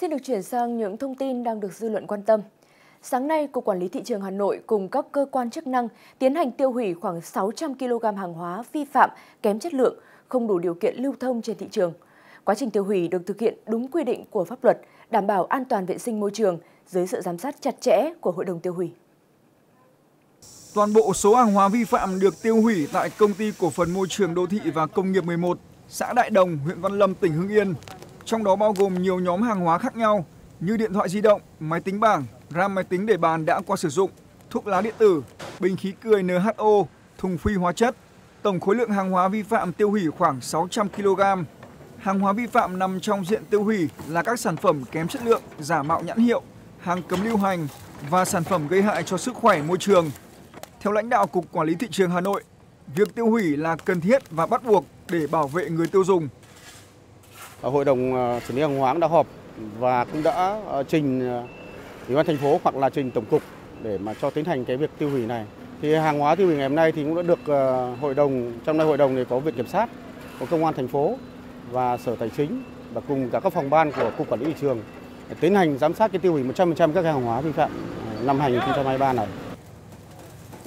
Xin được chuyển sang những thông tin đang được dư luận quan tâm. Sáng nay, Cục Quản lý Thị trường Hà Nội cùng các cơ quan chức năng tiến hành tiêu hủy khoảng 600 kg hàng hóa vi phạm, kém chất lượng, không đủ điều kiện lưu thông trên thị trường. Quá trình tiêu hủy được thực hiện đúng quy định của pháp luật, đảm bảo an toàn vệ sinh môi trường dưới sự giám sát chặt chẽ của Hội đồng tiêu hủy. Toàn bộ số hàng hóa vi phạm được tiêu hủy tại Công ty Cổ phần Môi trường Đô thị và Công nghiệp 11, xã Đại Đồng, huyện Văn Lâm, tỉnh Hưng Yên trong đó bao gồm nhiều nhóm hàng hóa khác nhau như điện thoại di động, máy tính bảng, RAM máy tính để bàn đã qua sử dụng, thuốc lá điện tử, bình khí cười NHO, thùng phi hóa chất. Tổng khối lượng hàng hóa vi phạm tiêu hủy khoảng 600 kg. Hàng hóa vi phạm nằm trong diện tiêu hủy là các sản phẩm kém chất lượng, giả mạo nhãn hiệu, hàng cấm lưu hành và sản phẩm gây hại cho sức khỏe môi trường. Theo lãnh đạo Cục Quản lý Thị trường Hà Nội, việc tiêu hủy là cần thiết và bắt buộc để bảo vệ người tiêu dùng. Hội đồng ờ, xử lý hàng hóa đã họp và cũng đã ờ, trình ờ, ủy ban thành phố hoặc là trình tổng cục để mà cho tiến hành cái việc tiêu hủy này. Thì hàng hóa tiêu hủy ngày hôm nay thì cũng đã được hội đồng trong đây hội đồng này có viện kiểm sát, có công an thành phố và sở tài chính và cùng cả các phòng ban của cục quản lý thị trường tiến hành giám sát cái tiêu hủy 100% các hàng hóa vi phạm năm 2023 này.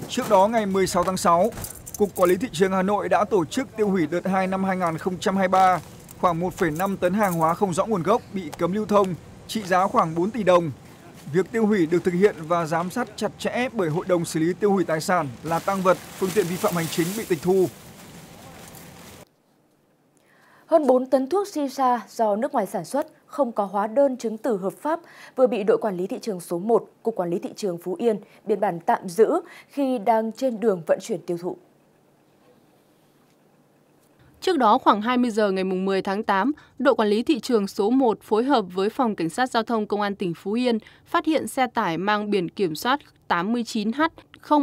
Trước đó ngày 16 tháng 6, Cục Quản lý thị trường Hà Nội đã tổ chức tiêu hủy đợt 2 năm 2023 khoảng 1,5 tấn hàng hóa không rõ nguồn gốc bị cấm lưu thông, trị giá khoảng 4 tỷ đồng. Việc tiêu hủy được thực hiện và giám sát chặt chẽ bởi Hội đồng xử lý tiêu hủy tài sản là tăng vật, phương tiện vi phạm hành chính bị tịch thu. Hơn 4 tấn thuốc shisha do nước ngoài sản xuất không có hóa đơn chứng từ hợp pháp vừa bị đội quản lý thị trường số 1, Cục Quản lý Thị trường Phú Yên biên bản tạm giữ khi đang trên đường vận chuyển tiêu thụ. Trước đó khoảng 20 giờ ngày 10 tháng 8, đội quản lý thị trường số 1 phối hợp với phòng cảnh sát giao thông công an tỉnh Phú Yên phát hiện xe tải mang biển kiểm soát 89H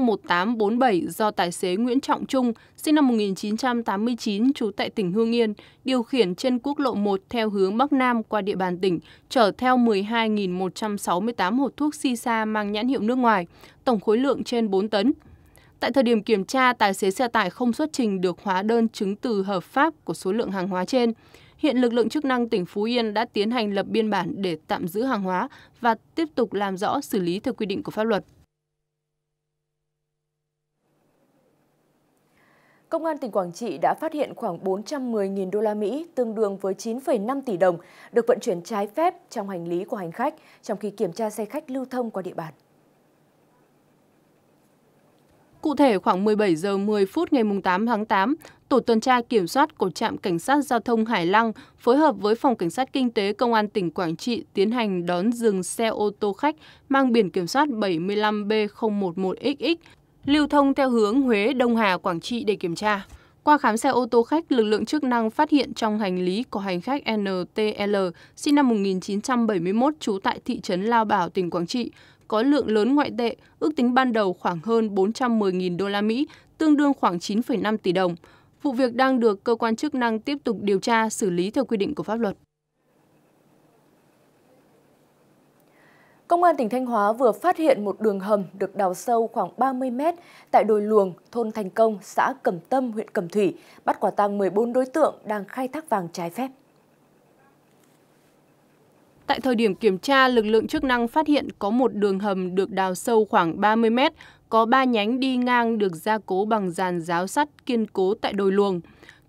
01847 do tài xế Nguyễn Trọng Trung, sinh năm 1989, trú tại tỉnh Hương Yên, điều khiển trên quốc lộ 1 theo hướng Bắc Nam qua địa bàn tỉnh, chở theo 12.168 hộp thuốc shisha mang nhãn hiệu nước ngoài, tổng khối lượng trên 4 tấn. Tại thời điểm kiểm tra, tài xế xe tải không xuất trình được hóa đơn chứng từ hợp pháp của số lượng hàng hóa trên. Hiện lực lượng chức năng tỉnh Phú Yên đã tiến hành lập biên bản để tạm giữ hàng hóa và tiếp tục làm rõ xử lý theo quy định của pháp luật. Công an tỉnh Quảng Trị đã phát hiện khoảng 410.000 đô la Mỹ, tương đương với 9,5 tỷ đồng, được vận chuyển trái phép trong hành lý của hành khách, trong khi kiểm tra xe khách lưu thông qua địa bàn. Cụ thể, khoảng 17 giờ 10 phút ngày 8 tháng 8, Tổ tuần tra kiểm soát của trạm Cảnh sát Giao thông Hải Lăng phối hợp với Phòng Cảnh sát Kinh tế Công an tỉnh Quảng Trị tiến hành đón dừng xe ô tô khách mang biển kiểm soát 75B011XX lưu thông theo hướng Huế Đông Hà Quảng Trị để kiểm tra. Qua khám xe ô tô khách, lực lượng chức năng phát hiện trong hành lý của hành khách NTL sinh năm 1971 trú tại thị trấn Lao Bảo, tỉnh Quảng Trị có lượng lớn ngoại tệ, ước tính ban đầu khoảng hơn 410.000 đô la Mỹ, tương đương khoảng 9,5 tỷ đồng. Vụ việc đang được cơ quan chức năng tiếp tục điều tra, xử lý theo quy định của pháp luật. Công an tỉnh Thanh Hóa vừa phát hiện một đường hầm được đào sâu khoảng 30 mét tại đồi Luồng, thôn Thành Công, xã Cẩm Tâm, huyện Cẩm Thủy, bắt quả tang 14 đối tượng đang khai thác vàng trái phép. Tại thời điểm kiểm tra, lực lượng chức năng phát hiện có một đường hầm được đào sâu khoảng 30 mét, có 3 nhánh đi ngang được gia cố bằng dàn giáo sắt kiên cố tại đồi luồng.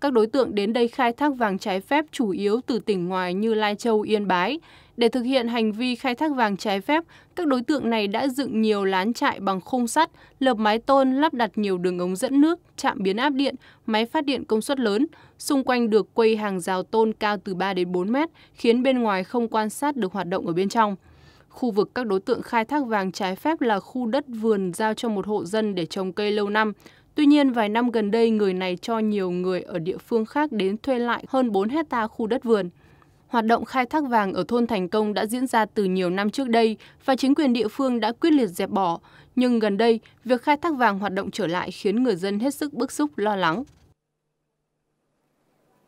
Các đối tượng đến đây khai thác vàng trái phép chủ yếu từ tỉnh ngoài như Lai Châu, Yên Bái. Để thực hiện hành vi khai thác vàng trái phép, các đối tượng này đã dựng nhiều lán trại bằng khung sắt, lợp mái tôn, lắp đặt nhiều đường ống dẫn nước, trạm biến áp điện, máy phát điện công suất lớn. Xung quanh được quây hàng rào tôn cao từ 3 đến 4 mét, khiến bên ngoài không quan sát được hoạt động ở bên trong. Khu vực các đối tượng khai thác vàng trái phép là khu đất vườn giao cho một hộ dân để trồng cây lâu năm. Tuy nhiên, vài năm gần đây, người này cho nhiều người ở địa phương khác đến thuê lại hơn 4 hecta khu đất vườn. Hoạt động khai thác vàng ở thôn Thành Công đã diễn ra từ nhiều năm trước đây và chính quyền địa phương đã quyết liệt dẹp bỏ. Nhưng gần đây, việc khai thác vàng hoạt động trở lại khiến người dân hết sức bức xúc lo lắng.